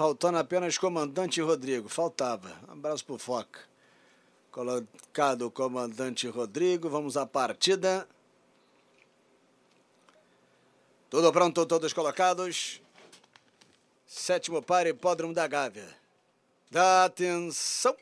Faltando apenas comandante Rodrigo. Faltava. Um abraço pro Foca. Colocado o comandante Rodrigo. Vamos à partida. Tudo pronto, todos colocados. Sétimo par, hipódromo da Gávea. Da atenção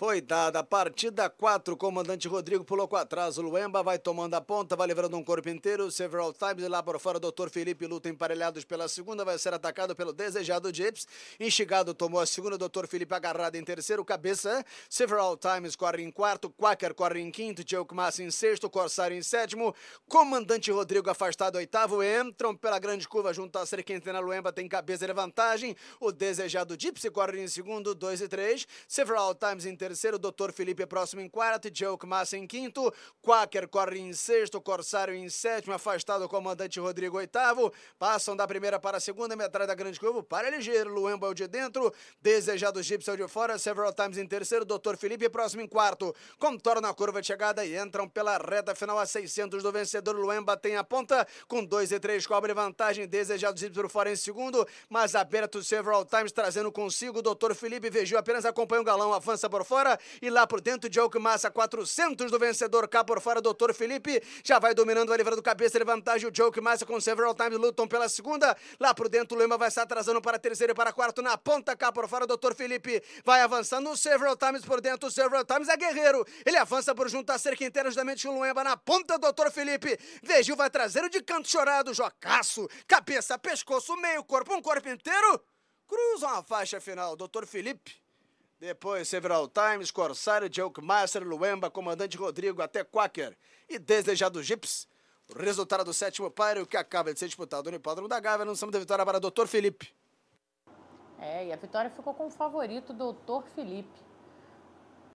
foi dada. A partida 4, comandante Rodrigo pulou com atraso. Luemba vai tomando a ponta, vai levando um corpo inteiro. Several times lá por fora, doutor Felipe luta emparelhados pela segunda, vai ser atacado pelo desejado Gips. Instigado tomou a segunda, doutor Felipe agarrado em terceiro, cabeça. Several times corre em quarto, Quaker corre em quinto, Tioco Massa em sexto, Corsário em sétimo. Comandante Rodrigo afastado, oitavo. Entram pela grande curva junto à Serquentena. Luemba tem cabeça de vantagem. O desejado Gips corre em segundo, dois e três. Several times em terceiro terceiro, Dr. Felipe próximo em quarto, Joke Massa em quinto, Quaker corre em sexto, Corsário em sétimo, afastado o comandante Rodrigo oitavo, passam da primeira para a segunda, metade da grande curva para ligeiro, Luemba é o de dentro, Desejado Gibson é de fora, Several Times em terceiro, Dr. Felipe próximo em quarto, contorna a curva de chegada e entram pela reta final a 600 do vencedor, Luemba tem a ponta, com dois e três cobre vantagem, Desejado Gibson fora em segundo, mas aberto Several Times trazendo consigo o Dr. Felipe Vegiu apenas acompanha o galão, avança por fora, fora. E lá por dentro, Diogo Massa, 400 do vencedor. Cá por fora, Doutor Felipe já vai dominando, a livra do cabeça, de vantagem. O Joke Massa com several times lutam pela segunda. Lá por dentro, o Lema vai se atrasando para terceiro e para quarto. Na ponta, cá por fora, Doutor Felipe vai avançando. O several times por dentro, o several times é guerreiro. Ele avança por junto a cerca inteira, justamente o Luemba na ponta, Doutor Felipe. Vejil vai traseiro de canto chorado, jocaço, cabeça, pescoço, meio corpo, um corpo inteiro cruzam a faixa final. Doutor Felipe depois, Several Times, Corsário, Joke Master, Luemba, Comandante Rodrigo, até Quaker. E desde já do Gips. O resultado do sétimo páreo que acaba de ser disputado no Hipódromo da Gávea. Anunciamos a vitória para Dr. Felipe. É, e a vitória ficou com o favorito, Dr. Felipe.